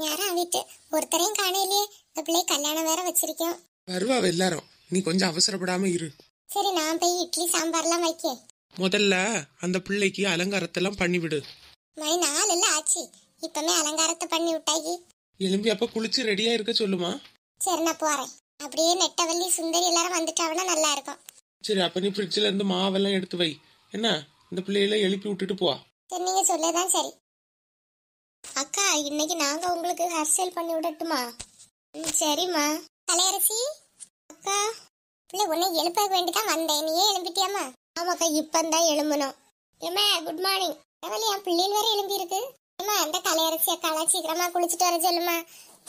யாரும் ஆவிட்டு ஒருத்தரையும் காணையிலேயே இந்த பிள்ளை கல்யாணம் வேற வச்சிருக்கோம் வருவா எல்லாரும் நீ கொஞ்சம் அவசரப்படாம இரு சரி நான் போய் இட்லி சாம்பார்லாம் வைக்க முதல்ல அந்த பிள்ளைக்கு அலங்காரத்தெல்லாம் பண்ணிவிடு மணி நாலு இல்ல ஆச்சு இப்பமே அலங்காரத்தை பண்ணி விட்டாயி எலும்பி அப்ப குளிச்சு ரெடியா இருக்க சொல்லுமா சரி நான் போறேன் அப்படியே நெட்டவள்ளி சுந்தரி எல்லாரும் வந்துட்டாங்கன்னா நல்லா இருக்கும் சரி அப்ப நீ ஃப்ரிட்ஜ்ல இருந்து மாவெல்லாம் எடுத்து வை என்ன இந்த பிள்ளையில எழுப்பி விட்டுட்டு போ சரி நீங்க சொல்லதான் சரி அக்கா இன்னைக்கு நாங்க உங்களுக்கு ஹேர் ஸ்டைல் பண்ணி விடட்டுமா ம் சரிம்மா கலையரசி அக்கா இல்லை உன்னை எழுப்ப வேண்டிதான் வந்தேன் நீயே எழும்பிட்டியாமா ஆமாக்கா இப்போ தான் எழும்பணும் ஏமா குட் மார்னிங் எவ்வளோ என் பிள்ளைகள் வேற எழும்பி ஏமா அந்த கலையரசி அக்காலாம் சீக்கிரமா குளிச்சுட்டு வர சொல்லுமா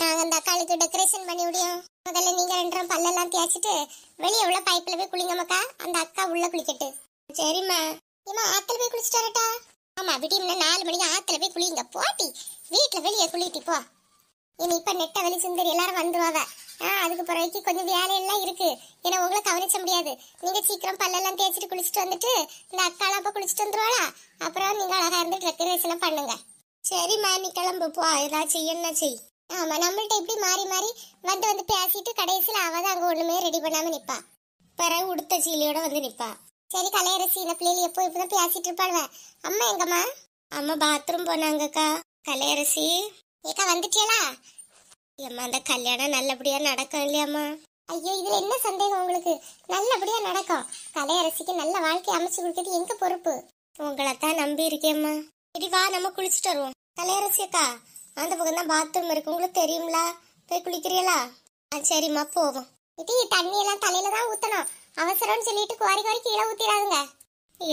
நாங்க அந்த அக்காளுக்கு டெக்கரேஷன் பண்ணி விடியும் முதல்ல நீங்க ரெண்டரும் பல்லெல்லாம் தேய்ச்சிட்டு வெளியே உள்ள பைப்பில் போய் குளிங்கம்மாக்கா அந்த அக்கா உள்ள குளிக்கட்டு சரிம்மா ஏமா ஆத்தல் போய் குளிச்சுட்டு வரட்டா ஆமா விடியம்ல நாலு மணிக்கு ஆத்துல போய் குளிங்க போட்டி வீட்டுல வெளியே குளிட்டி போ இனி இப்ப நெட்ட வெளி சுந்தர் எல்லாரும் வந்துருவாங்க அதுக்கு பிறகு கொஞ்சம் எல்லாம் இருக்கு ஏன்னா உங்களை கவனிச்ச முடியாது நீங்க சீக்கிரம் பல்லெல்லாம் தேய்ச்சிட்டு குளிச்சுட்டு வந்துட்டு இந்த அக்கா எல்லாம் குளிச்சுட்டு வந்துருவாளா அப்புறம் நீங்க அழகா இருந்து டெக்கரேஷன் பண்ணுங்க சரிம்மா நீ கிளம்பு போ ஏதாச்சும் என்ன செய் ஆமா நம்மள்ட்ட இப்படி மாறி மாறி வந்து வந்து பேசிட்டு கடைசியில் அவதான் அங்க ஒண்ணுமே ரெடி பண்ணாம நிப்பா பிறகு உடுத்த சீலியோட வந்து நிப்பா சரி கலையரசி இந்த பிள்ளைகள் எப்போ இப்பதான் பேசிட்டு இருப்பாள் அம்மா எங்கம்மா அம்மா பாத்ரூம் போனாங்கக்கா கலையரசி ஏக்கா வந்துட்டியலா ஏம்மா அந்த கல்யாணம் நல்லபடியா நடக்கும் இல்லையாம்மா ஐயோ இதுல என்ன சந்தேகம் உங்களுக்கு நல்லபடியா நடக்கும் கலையரசிக்கு நல்ல வாழ்க்கை அமைச்சு கொடுக்கறது எங்க பொறுப்பு உங்களைத்தான் நம்பி இருக்கேம்மா இடி வா நம்ம குளிச்சுட்டு வருவோம் கலையரசி அக்கா அந்த பக்கம் தான் பாத்ரூம் இருக்கு உங்களுக்கு தெரியுங்களா போய் குளிக்கிறீங்களா ஆ சரிம்மா போவோம் இது தண்ணி எல்லாம் தலையில தான் ஊத்தணும் அவசரம்னு சொல்லிட்டு குவாரி குவாரி கீழே ஊத்திடாதுங்க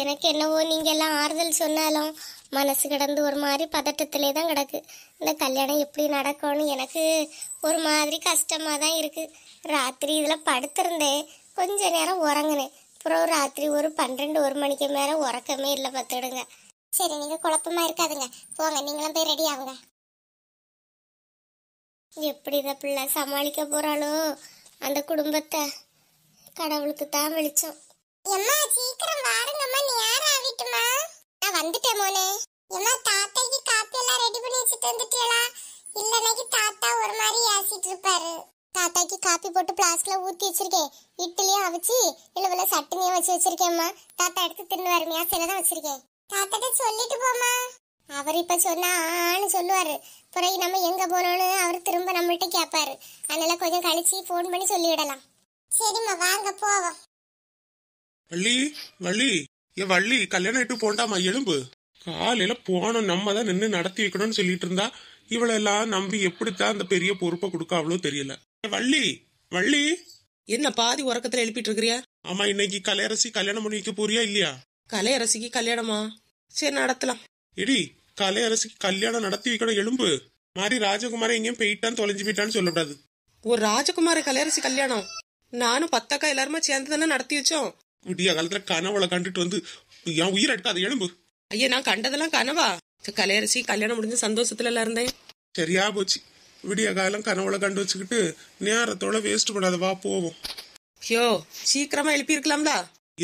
எனக்கு என்னவோ நீங்க எல்லாம் ஆறுதல் சொன்னாலும் மனசு கிடந்து ஒரு மாதிரி பதட்டத்திலே தான் கிடக்கு இந்த கல்யாணம் எப்படி நடக்கும்னு எனக்கு ஒரு மாதிரி கஷ்டமாக தான் இருக்கு ராத்திரி இதில் படுத்திருந்தேன் கொஞ்ச நேரம் உறங்கினேன் அப்புறம் ராத்திரி ஒரு பன்னெண்டு ஒரு மணிக்கு மேலே உறக்கமே இல்லை பார்த்துடுங்க சரி நீங்கள் குழப்பமா இருக்காதுங்க போங்க நீங்களும் போய் ரெடி ஆகுங்க எப்படி இதை பிள்ளை சமாளிக்க போகிறாளோ அந்த குடும்பத்தை கடவுளுக்கு தான் வெளிச்சம் எம்மா சீக்கிரம் வாருங்கம்மா நேரம் ஆகிட்டுமா நான் வந்துட்டேன் மோனே எம்மா தாத்தாக்கு காப்பி எல்லாம் ரெடி பண்ணி வச்சுட்டு வந்துட்டீங்களா இல்லைனாக்கி தாத்தா ஒரு மாதிரி ஏசிட்டு இருப்பாரு தாத்தாக்கு காப்பி போட்டு பிளாஸ்க்ல ஊத்தி வச்சிருக்கேன் இட்லியும் அவிச்சு இழுவல சட்டினியும் வச்சு வச்சிருக்கேம்மா தாத்தா எடுத்து தின்னு வருமையா சிலதான் வச்சிருக்கேன் கிட்ட சொல்லிட்டு போமா அவர் இப்ப சொன்னா ஆன்னு சொல்லுவாரு பிறகு நம்ம எங்க போனோம்னு அவர் திரும்ப நம்மள்கிட்ட கேட்பாரு அதனால கொஞ்சம் கழிச்சு போன் பண்ணி சொல்லிவிடலாம் வள்ளி வள்ளி ஏ வள்ளி கல்யாணம் ஆயிட்டு போண்டாமா எலும்பு காலையில போனோம் நம்ம தான் நின்று நடத்தி வைக்கணும்னு சொல்லிட்டு இருந்தா இவளெல்லாம் நம்பி எப்படித்தான் அந்த பெரிய பொறுப்பை கொடுக்க அவ்வளோ தெரியல வள்ளி வள்ளி என்ன பாதி உறக்கத்துல எழுப்பிட்டு இருக்கிறியா ஆமா இன்னைக்கு கலையரசி கல்யாணம் பண்ணி வைக்க போறியா இல்லையா கலையரசிக்கு கல்யாணமா சரி நடத்தலாம் இடி கலையரசிக்கு கல்யாணம் நடத்தி வைக்கணும் எலும்பு மாதிரி ராஜகுமாரன் எங்கேயும் போயிட்டான்னு தொலைஞ்சு போயிட்டான்னு சொல்லக்கூடாது ஒரு ராஜகுமார கலையரசி கல்யாணம் நானும் பத்தக்கா எல்லாருமா சேர்ந்து தானே நடத்தி வச்சோம் விடிய காலத்துல கனவுல கண்டுட்டு வந்து என் உயிர் எடுக்காத எலும்பு ஐயா நான் கண்டதெல்லாம் கனவா கலையரசி கல்யாணம் முடிஞ்ச சந்தோஷத்துல எல்லாம் இருந்தேன் சரியா போச்சு விடிய காலம் கனவுல கண்டு வச்சுக்கிட்டு நேரத்தோட வேஸ்ட் பண்ணாதவா வா போவோம் ஐயோ சீக்கிரமா எழுப்பி இருக்கலாம்டா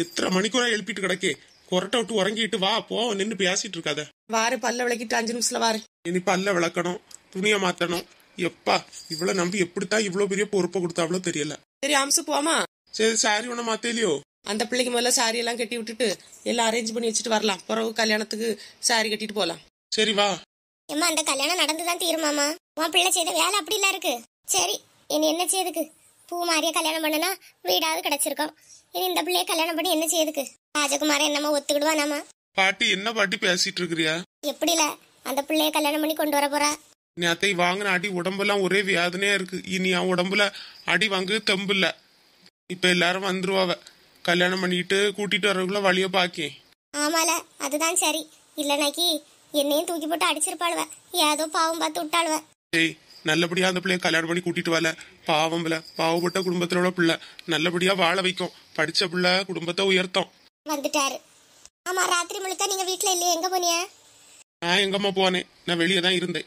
எத்தனை மணிக்கூரா எழுப்பிட்டு கிடக்கே கொரட்டை விட்டு உறங்கிட்டு வா போ நின்னு பேசிட்டு இருக்காத வாரு பல்ல விளக்கிட்டு அஞ்சு நிமிஷத்துல வாரு இனி பல்ல விளக்கணும் துணியை மாத்தணும் எப்பா இவ்வளவு நம்பி எப்படித்தான் இவ்வளவு பெரிய பொறுப்பை அவ்வளவு தெரியல சரி அம்சு போமா சரி சாரி ஒண்ணு மாத்தலையோ அந்த பிள்ளைக்கு முதல்ல சாரி எல்லாம் கட்டி விட்டுட்டு எல்லாம் அரேஞ்ச் பண்ணி வச்சுட்டு வரலாம் பிறகு கல்யாணத்துக்கு சாரி கட்டிட்டு போலாம் சரி வா அம்மா அந்த கல்யாணம் நடந்துதான் தீருமாமா உன் பிள்ளை செய்த வேலை அப்படி இல்ல இருக்கு சரி இனி என்ன செய்யுதுக்கு பூ மாறிய கல்யாணம் பண்ணனா வீடாவது கிடைச்சிருக்கோம் இனி இந்த பிள்ளைய கல்யாணம் பண்ணி என்ன செய்யுதுக்கு ராஜகுமார என்னமா ஒத்துக்கிடுவானாமா பாட்டி என்ன பாட்டி பேசிட்டு இருக்கிறியா எப்படி இல்ல அந்த பிள்ளைய கல்யாணம் பண்ணி கொண்டு வர போறா நீ அத்தை வாங்கின அடி உடம்பெல்லாம் ஒரே வியாதனையா இருக்கு இனி அவன் உடம்புல அடி வாங்க இல்ல இப்ப எல்லாரும் வந்துருவாவ கல்யாணம் பண்ணிட்டு கூட்டிட்டு வரக்குள்ள வழிய பாக்கே ஆமால அதுதான் சரி இல்லைனாக்கி என்னையும் தூக்கி போட்டு அடிச்சிருப்பாளுவ ஏதோ பாவம் பார்த்து விட்டாளுவ ஏய் நல்லபடியா அந்த பிள்ளைய கல்யாணம் பண்ணி கூட்டிட்டு வரல பாவம் இல்ல பாவப்பட்ட குடும்பத்துல உள்ள பிள்ள நல்லபடியா வாழ வைக்கும் படிச்ச பிள்ள குடும்பத்தை உயர்த்தும் வந்துட்டாரு ஆமா ராத்திரி முழுக்க நீங்க வீட்டுல இல்லையே எங்க போனியா நான் எங்கம்மா போனேன் நான் வெளியே தான் இருந்தேன்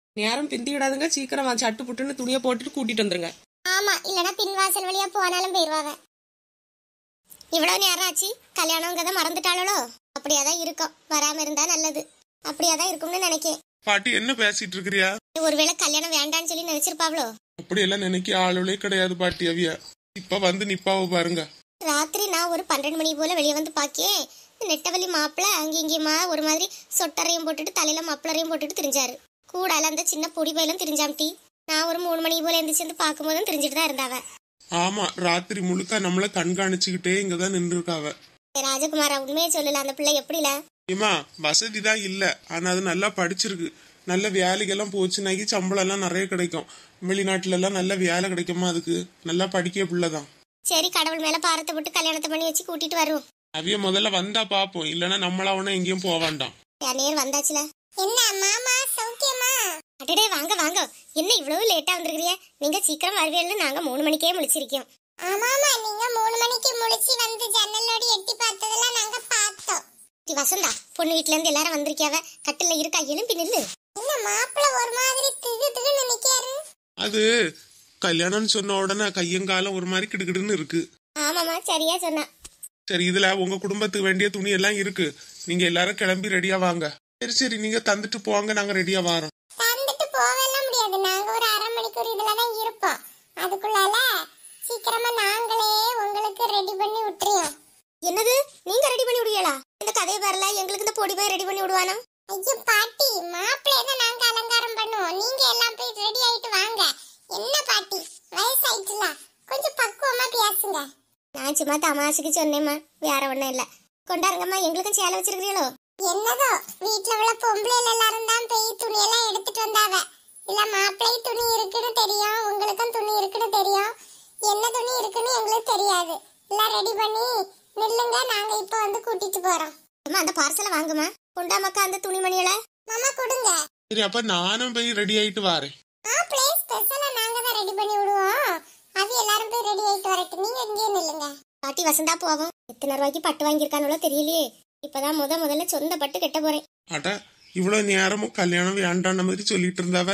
நேரம் பிந்திடாதுங்க சீக்கிரம் வா சட்டு புட்டுன்னு துணியை போட்டுட்டு கூட்டிட்டு வந்துருங்க ஆமா இல்லனா பின் வாசல் வழியா போனாலும் போயிருவாங்க இவ்வளவு நேரம் ஆச்சு கல்யாணங்கிறத மறந்துட்டாளோ அப்படியாதான் இருக்கும் வராம இருந்தா நல்லது அப்படியாதான் இருக்கும்னு நினைக்கேன் பாட்டி என்ன பேசிட்டு இருக்கிறியா ஒருவேளை கல்யாணம் வேண்டாம்னு சொல்லி நினைச்சிருப்பாவளோ அப்படி எல்லாம் நினைக்க ஆளுளே கிடையாது பாட்டி அவியா இப்ப வந்து நிப்பாவ பாருங்க ராத்திரி நான் ஒரு பன்னெண்டு மணி போல வெளியே வந்து பாக்கேன் நெட்டவழி மாப்பிள்ள அங்கேயுமா ஒரு மாதிரி சொட்டரையும் போட்டுட்டு தலையில மாப்பிளரையும் போட்டுட்டு திரிஞ்சாரு கூடால அந்த சின்ன பொடி பயிலும் தெரிஞ்சாம்டி நான் ஒரு மூணு மணி போல எந்திரிச்சு வந்து போதும் தெரிஞ்சுட்டு தான் இருந்தாவ ஆமா ராத்திரி முழுக்க நம்மள கண்காணிச்சுக்கிட்டே இங்க தான் நின்று இருக்காவ ராஜகுமாரா உண்மையை சொல்லல அந்த பிள்ளை எப்படில ஏமா வசதி தான் இல்ல ஆனா அது நல்லா படிச்சிருக்கு நல்ல வேலைக்கெல்லாம் போச்சுனாக்கி சம்பளம் எல்லாம் நிறைய கிடைக்கும் வெளிநாட்டுல எல்லாம் நல்ல வேலை கிடைக்குமா அதுக்கு நல்லா படிக்க பிள்ளைதான் சரி கடவுள் மேல பாரத்தை போட்டு கல்யாணத்தை பண்ணி வச்சு கூட்டிட்டு வருவோம் அவிய முதல்ல வந்தா பாப்போம் இல்லனா நம்மள எங்கேயும் போக வேண்டாம் வந்தாச்சுல என்ன மாமா அடடே வாங்க வாங்க என்ன இவ்வளவு லேட்டா வந்திருக்கிறீங்க நீங்க சீக்கிரம் வருவீங்கன்னு நாங்க மூணு மணிக்கே முழிச்சிருக்கோம் ஆமாமா நீங்க மூணு மணிக்கு முழிச்சு வந்து ஜன்னலோடு எட்டி பார்த்ததெல்லாம் நாங்க பார்த்தோம் டி வசந்தா பொண்ணு வீட்ல இருந்து எல்லாரும் வந்திருக்காவ கட்டில இருக்கா எழும்பி நில்லு என்ன மாப்பிள ஒரு மாதிரி திகு திகுன்னு நிக்காரு அது கல்யாணம்னு சொன்ன உடனே கையும் காலும் ஒரு மாதிரி கிடுகிடுன்னு இருக்கு ஆமாமா சரியா சொன்னா சரி இதுல உங்க குடும்பத்துக்கு வேண்டிய துணி எல்லாம் இருக்கு நீங்க எல்லாரும் கிளம்பி ரெடியா வாங்க சரி சரி நீங்க தந்துட்டு போங்க நாங்க ரெடியா வரோம் அது நாங்க ஒரு அரை மணிக்கூர் இதுல தான் இருப்போம் அதுக்குள்ளால சீக்கிரமா நாங்களே உங்களுக்கு ரெடி பண்ணி விட்டுறோம் என்னது நீங்க ரெடி பண்ணி விடுவீங்களா இந்த கதை வரல எங்களுக்கு இந்த பொடி போய் ரெடி பண்ணி விடுவானா ஐயோ பாட்டி மாப்பிள்ளைய தான் நாங்க அலங்காரம் பண்ணுவோம் நீங்க எல்லாம் போய் ரெடி ஆயிட்டு வாங்க என்ன பாட்டி வயசாயிட்டுல கொஞ்சம் பக்குவமா பேசுங்க நான் சும்மா தமாசுக்கு சொன்னேம்மா வேற ஒண்ணும் இல்ல கொண்டாருங்கம்மா எங்களுக்கும் சேலை வச்சிருக்கீங்களோ என்னதோ வீட்டுல தெரியும் உங்களுக்கும் துணி இருக்குன்னு தெரியும் என்ன துணி இருக்குன்னு எங்களுக்கு தெரியாது எல்லாம் ரெடி பண்ணி நில்லுங்க நாங்க இப்ப வந்து கூட்டிட்டு போறோம் அம்மா அந்த பார்சல வாங்குமா குண்டாமக்கா அந்த துணிமணியில மாமா கொடுங்க சரி அப்ப நானும் போய் ரெடி ஆயிட்டு வரேன் ஆ ப்ளீஸ் ஸ்பெஷலா நாங்க தான் ரெடி பண்ணி விடுவோம் அது எல்லாரும் போய் ரெடி ஆயிட்டு வரட்டும் நீங்க இங்கே நில்லுங்க பாட்டி வசந்தா போவோம் எத்தனை ரூபாய்க்கு பட்டு வாங்கியிருக்கானோ தெரியலையே இப்பதான் முத முதல்ல சொந்த பட்டு கட்ட போறேன் அட இவ்வளவு நேரமும் கல்யாணம் வேண்டாம் மாதிரி சொல்லிட்டு இருந்தாவ